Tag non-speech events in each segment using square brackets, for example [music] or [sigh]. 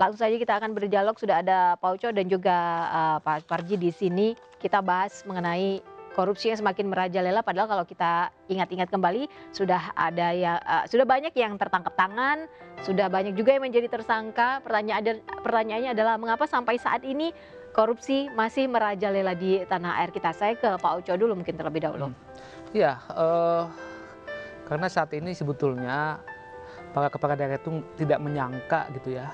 langsung saja kita akan berdialog sudah ada pak uco dan juga eh, pak parji di sini kita bahas mengenai korupsi yang semakin merajalela padahal kalau kita ingat-ingat kembali sudah ada ya uh, sudah banyak yang tertangkap tangan, sudah banyak juga yang menjadi tersangka. Pertanyaan pertanyaannya adalah mengapa sampai saat ini korupsi masih merajalela di tanah air kita? Saya ke Pak Uco dulu mungkin terlebih dahulu. ya uh, karena saat ini sebetulnya para kepala daerah itu tidak menyangka gitu ya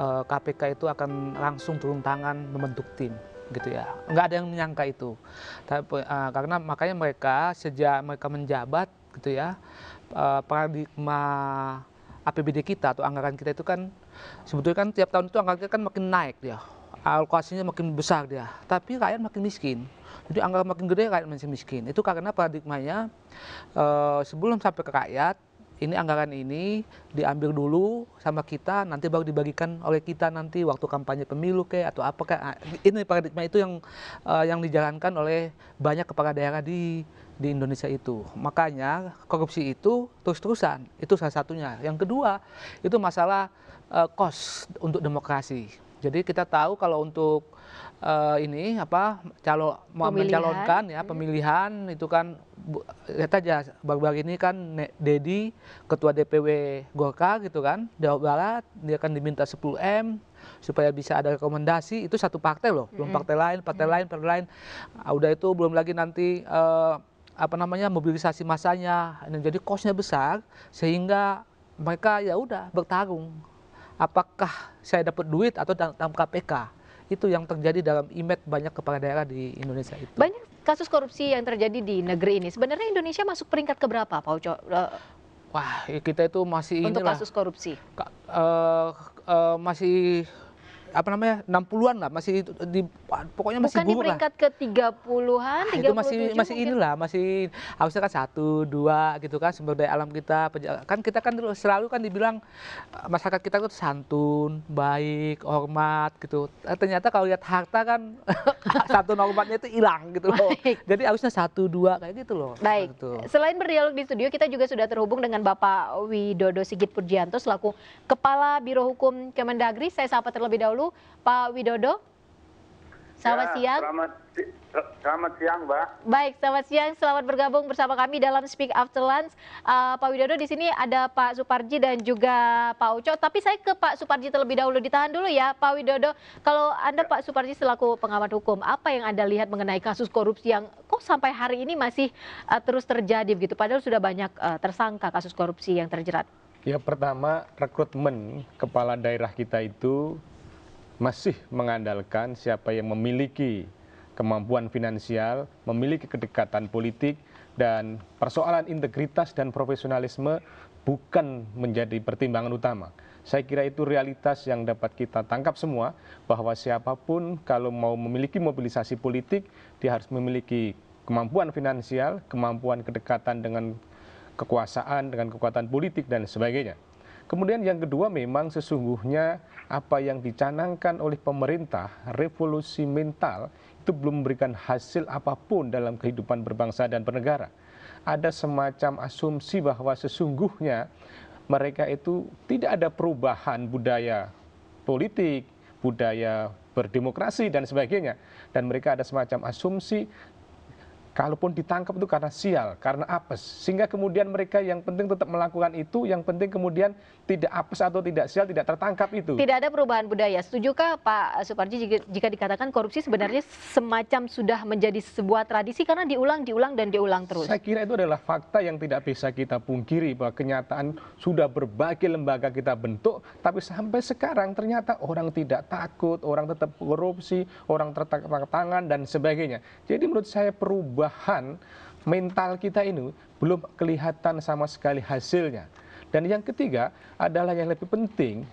KPK eh, itu akan langsung turun tangan membentuk tim gitu ya nggak ada yang menyangka itu tapi uh, karena makanya mereka sejak mereka menjabat gitu ya uh, paradigma APBD kita atau anggaran kita itu kan sebetulnya kan tiap tahun itu anggaran kita kan makin naik dia alokasinya makin besar dia tapi rakyat makin miskin jadi anggaran makin gede rakyat makin miskin itu karena paradigmanya uh, sebelum sampai ke rakyat ini anggaran ini diambil dulu sama kita nanti baru dibagikan oleh kita nanti waktu kampanye pemilu kayak atau apa kayak ah, ini paradigma itu yang uh, yang dijalankan oleh banyak kepala daerah di di Indonesia itu makanya korupsi itu terus-terusan itu salah satunya yang kedua itu masalah uh, eh, cost untuk demokrasi jadi kita tahu kalau untuk Eh, ini apa calon mau mencalonkan ya iya. pemilihan itu kan lihat aja baru-baru ini kan Dedi ketua DPW Golkar gitu kan Jawa Barat dia akan diminta 10 m supaya bisa ada rekomendasi itu satu partai loh belum partai lain partai lain partai lain uh, udah itu belum lagi nanti uh, apa namanya mobilisasi masanya jadi kosnya besar sehingga mereka ya udah bertarung apakah saya dapat duit atau dalam KPK itu yang terjadi dalam image banyak kepala daerah di Indonesia itu. Banyak kasus korupsi yang terjadi di negeri ini. Sebenarnya Indonesia masuk peringkat keberapa, Pak Uco? Eh, Wah, kita itu masih Untuk inilah, kasus korupsi? Ka, uh, uh, masih apa namanya 60-an lah masih di pokoknya masih Bukan di peringkat lah. ke 30-an, 37 itu masih masih mungkin. inilah, masih harusnya kan satu, dua gitu kan sumber daya alam kita kan kita kan selalu kan dibilang eh, masyarakat kita tuh santun, baik, hormat gitu. Eh, ternyata kalau lihat harta kan [laughs] satu hormatnya itu hilang gitu loh. Jadi harusnya satu, dua kayak gitu loh. Nah, baik. Gitu. Selain berdialog di studio kita juga sudah terhubung dengan Bapak Widodo Sigit Purjianto selaku Kepala Biro Hukum Kemendagri. Saya sapa terlebih dahulu Palu. Pak Widodo. Selamat ya, siang. Selamat, selamat siang, Mbak. Baik, selamat siang. Selamat bergabung bersama kami dalam Speak After Lunch. Uh, Pak Widodo di sini ada Pak Suparji dan juga Pak Uco. Tapi saya ke Pak Suparji terlebih dahulu. Ditahan dulu ya, Pak Widodo. Kalau Anda, ya. Pak Suparji, selaku pengamat hukum, apa yang Anda lihat mengenai kasus korupsi yang kok sampai hari ini masih uh, terus terjadi begitu? Padahal sudah banyak uh, tersangka kasus korupsi yang terjerat. Ya, pertama rekrutmen kepala daerah kita itu masih mengandalkan siapa yang memiliki kemampuan finansial memiliki kedekatan politik dan persoalan integritas dan profesionalisme bukan menjadi pertimbangan utama saya kira itu realitas yang dapat kita tangkap semua bahwa siapapun kalau mau memiliki mobilisasi politik dia harus memiliki kemampuan finansial kemampuan kedekatan dengan kekuasaan dengan kekuatan politik dan sebagainya kemudian yang kedua memang sesungguhnya apa yang dicanangkan oleh pemerintah revolusi mental itu belum memberikan hasil apapun dalam kehidupan berbangsa dan bernegara ada semacam asumsi bahwa sesungguhnya mereka itu tidak ada perubahan budaya politik budaya berdemokrasi dan sebagainya dan mereka ada semacam asumsi kalaupun ditangkap itu karena sial karena apes sehingga kemudian mereka yang penting tetap melakukan itu yang penting kemudian tidak apes atau tidak sial tidak tertangkap itu tidak ada perubahan budaya setujukah Pak Suparji jika dikatakan korupsi sebenarnya semacam sudah menjadi sebuah tradisi karena diulang diulang dan diulang terus saya kira itu adalah fakta yang tidak bisa kita pungkiri bahwa kenyataan sudah berbagai lembaga kita bentuk tapi sampai sekarang ternyata orang tidak takut orang tetap korupsi orang tertangkap tangan dan sebagainya jadi menurut saya perubahan perubahan mental kita ini belum kelihatan sama sekali hasilnya dan yang ketiga adalah yang lebih penting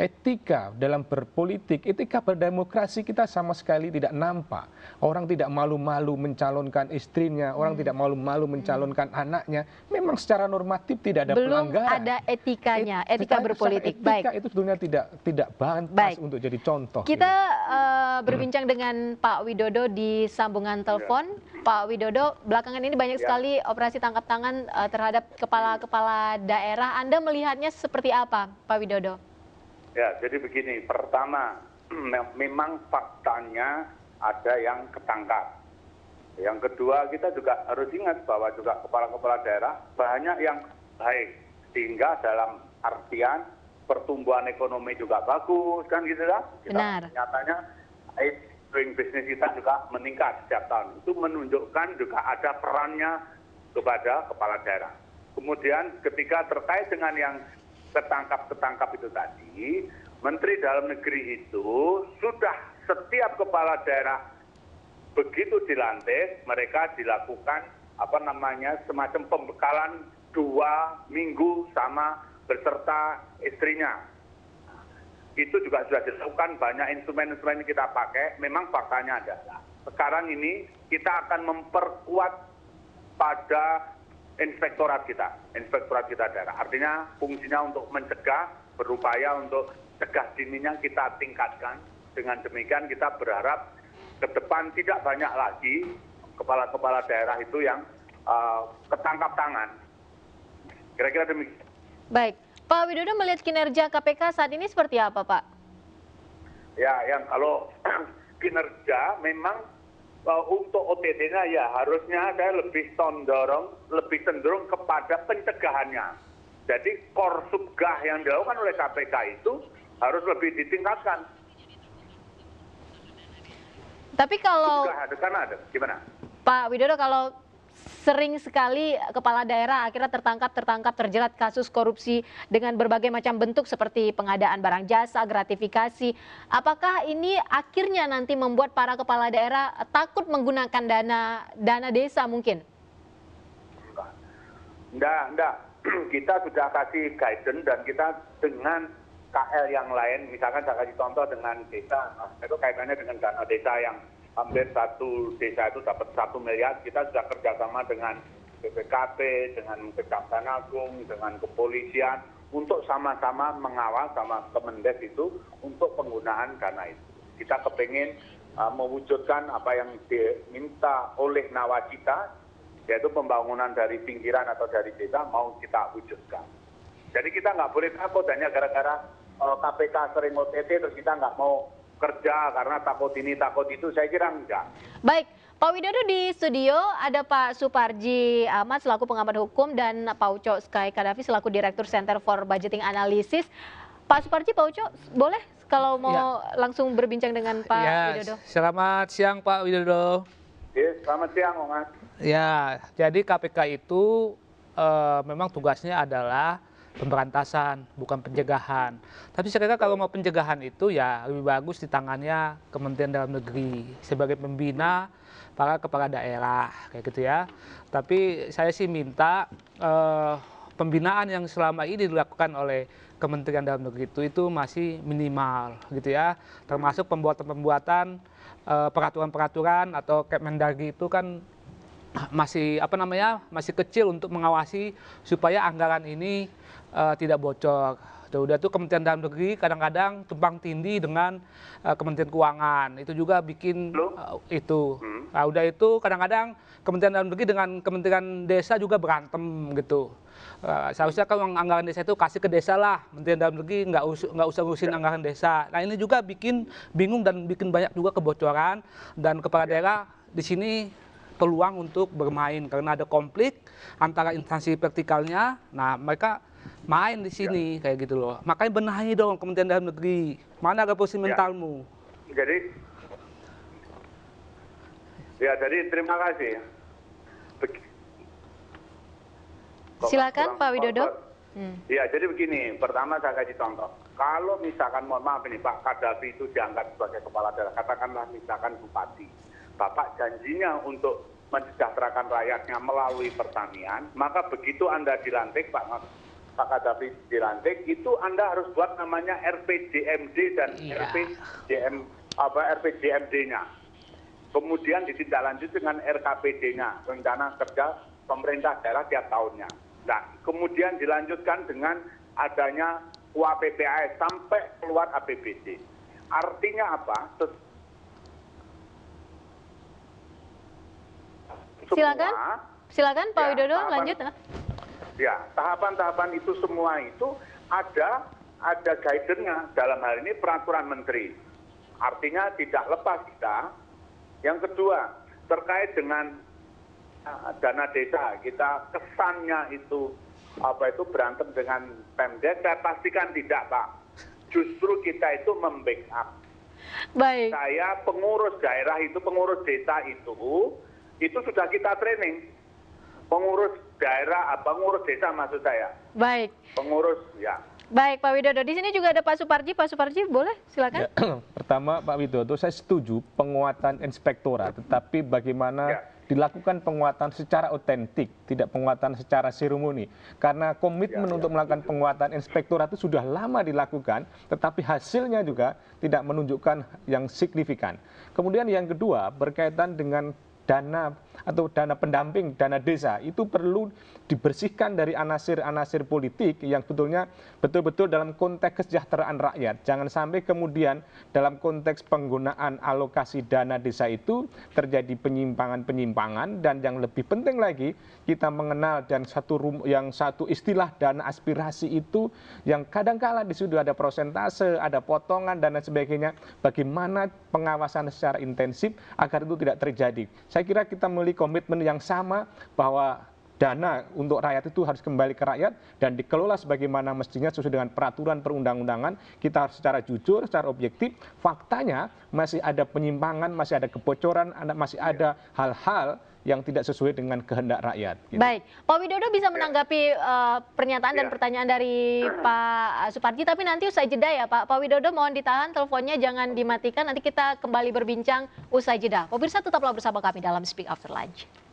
etika dalam berpolitik, etika berdemokrasi kita sama sekali tidak nampak. Orang tidak malu-malu mencalonkan istrinya, orang hmm. tidak malu-malu mencalonkan hmm. anaknya. Memang secara normatif tidak ada Belum pelanggaran. Belum ada etikanya, Et, etika berpolitik. Etika Baik. itu sebetulnya tidak tidak bantas Baik. untuk jadi contoh. Kita uh, berbincang hmm. dengan Pak Widodo di sambungan ya. telepon. Ya. Pak Widodo, belakangan ini banyak ya. sekali operasi tangkap tangan uh, terhadap kepala-kepala daerah. Anda melihatnya seperti apa, Pak Widodo? ya jadi begini pertama [clears throat] memang faktanya ada yang ketangkap yang kedua kita juga harus ingat bahwa juga kepala kepala daerah banyak yang baik sehingga dalam artian pertumbuhan ekonomi juga bagus kan gitu kan kita Benar. nyatanya doing business kita juga meningkat setiap tahun itu menunjukkan juga ada perannya kepada kepala daerah kemudian ketika terkait dengan yang ketangkap ketangkap itu tadi menteri dalam negeri itu sudah setiap kepala daerah begitu dilantik mereka dilakukan apa namanya semacam pembekalan dua minggu sama berserta istrinya itu juga sudah dilakukan banyak instrumen-instrumen kita pakai. Memang faktanya adalah sekarang ini kita akan memperkuat pada inspektorat kita inspektorat kita daerah artinya fungsinya untuk mencegah berupaya untuk cegah dininya kita tingkatkan dengan demikian kita berharap ke depan tidak banyak lagi kepala kepala daerah itu yang uh, ketangkap tangan kira-kira demikian baik Pak Widodo melihat kinerja KPK saat ini seperti apa Pak ya yang kalau [clears throat] kinerja memang Eh, untuk ott nya ya harusnya saya lebih tondorong lebih cenderung kepada pencegahannya jadi subgah yang dilakukan oleh kpk itu harus lebih ditingkatkan tapi kalau ada gimana pak widodo kalau sering sekali kepala daerah akhirnya tertangkap tertangkap terjerat kasus korupsi dengan berbagai macam bentuk seperti pengadaan barang jasa, gratifikasi. Apakah ini akhirnya nanti membuat para kepala daerah takut menggunakan dana dana desa mungkin? Enggak, enggak. [clears throat] Kita sudah kasih guidance dan kita dengan KL yang lain, misalkan saya kasih contoh dengan desa, itu kaitannya dengan dana desa yang hampir satu desa itu dapat satu miliar kita sudah kerjasama dengan bpkp dengan kejaksaan agung dengan kepolisian untuk sama sama mengawal sama kemendes itu untuk penggunaan dana itu kita kepingin uh, mewujudkan apa yang diminta oleh nawacita yaitu pembangunan dari pinggiran atau dari desa mau kita wujudkan. Jadi kita nggak boleh takut hanya gara-gara uh, KPK sering OTT terus kita nggak mau kerja karena takut ini takut itu saya kira enggak. Baik, Pak Widodo di studio ada Pak Suparji Ahmad selaku pengamat hukum dan Pak Uco Sky Kadafi selaku Direktur Center for Budgeting Analysis. Pak Suparji, Pak Uco, boleh kalau mau ya. langsung berbincang dengan Pak ya, Widodo. Selamat siang Pak Widodo. Ya, selamat siang Mas. Ya, jadi KPK itu uh, memang tugasnya adalah pemberantasan, bukan pencegahan. Tapi saya kira kalau mau pencegahan itu ya lebih bagus di tangannya Kementerian Dalam Negeri sebagai pembina para kepala daerah kayak gitu ya. Tapi saya sih minta eh, pembinaan yang selama ini dilakukan oleh Kementerian Dalam Negeri itu itu masih minimal gitu ya. Termasuk pembuatan-pembuatan eh, peraturan-peraturan atau Kemendagri itu kan masih apa namanya masih kecil untuk mengawasi supaya anggaran ini uh, tidak bocor. Sudah itu Kementerian Dalam Negeri kadang-kadang tumpang tindih dengan uh, Kementerian Keuangan. Itu juga bikin uh, itu. Hmm. Nah, udah itu kadang-kadang Kementerian Dalam Negeri dengan Kementerian Desa juga berantem gitu. Uh, seharusnya kalau anggaran desa itu kasih ke desa lah, Kementerian Dalam Negeri nggak us nggak usah ngurusin ya. anggaran desa. Nah ini juga bikin bingung dan bikin banyak juga kebocoran dan kepala daerah di sini peluang untuk bermain karena ada konflik antara instansi vertikalnya. Nah, mereka main di sini ya. kayak gitu loh. Makanya benahi dong Kementerian Dalam Negeri. Mana revolusi ya. mentalmu? Jadi Ya, jadi terima kasih. Silakan Pak Widodo. Iya, hmm. Ya, jadi begini. Pertama saya kasih contoh. Kalau misalkan, mohon maaf ini Pak Kadafi itu diangkat sebagai kepala daerah, katakanlah misalkan bupati. Bapak janjinya untuk mensejahterakan rakyatnya melalui pertanian, maka begitu Anda dilantik, Pak Pak Kadafi dilantik, itu Anda harus buat namanya RPJMD dan yeah. RPJM apa RPJMD-nya. Kemudian ditindaklanjuti dengan RKPD-nya, rencana kerja pemerintah daerah tiap tahunnya. Nah, kemudian dilanjutkan dengan adanya UAPPAS sampai keluar APBD. Artinya apa? silakan silakan pak ya, widodo lanjut ya tahapan tahapan itu semua itu ada ada guidance dalam hal ini peraturan menteri artinya tidak lepas kita yang kedua terkait dengan eh, dana desa kita kesannya itu apa itu berantem dengan Pemda saya pastikan tidak Pak justru kita itu membackup Baik. saya pengurus daerah itu pengurus desa itu itu sudah kita training pengurus daerah ah, pengurus desa maksud saya baik pengurus ya baik Pak Widodo di sini juga ada Pak Suparji Pak Suparji boleh silakan ya, [clears throat] pertama Pak Widodo saya setuju penguatan inspektorat tetapi bagaimana ya dilakukan penguatan secara otentik, tidak penguatan secara seremoni. Karena komitmen ya, ya, untuk melakukan ya. penguatan inspektorat itu sudah lama dilakukan, tetapi hasilnya juga tidak menunjukkan yang signifikan. Kemudian yang kedua berkaitan dengan dana atau dana pendamping dana desa itu perlu dibersihkan dari anasir anasir politik yang betulnya betul betul dalam konteks kesejahteraan rakyat jangan sampai kemudian dalam konteks penggunaan alokasi dana desa itu terjadi penyimpangan penyimpangan dan yang lebih penting lagi kita mengenal dan satu yang satu istilah dana aspirasi itu yang kadangkala di situ ada prosentase ada potongan dan sebagainya bagaimana pengawasan secara intensif agar itu tidak terjadi saya kira kita memiliki komitmen yang sama bahwa dana untuk rakyat itu harus kembali ke rakyat dan dikelola sebagaimana mestinya sesuai dengan peraturan perundang undangan kita harus secara jujur secara objektif faktanya masih ada penyimpangan masih ada kebocoran masih iya. ada hal-hal yang tidak sesuai dengan kehendak rakyat. Gitu. Baik, Pak Widodo bisa iya. menanggapi eh, pernyataan dan iya. pertanyaan dari Pak Suparji, tapi nanti usai jeda ya Pak. Pak Widodo mohon ditahan, teleponnya jangan dimatikan, nanti kita kembali berbincang usai jeda. Pemirsa tetaplah bersama kami dalam Speak After Lunch.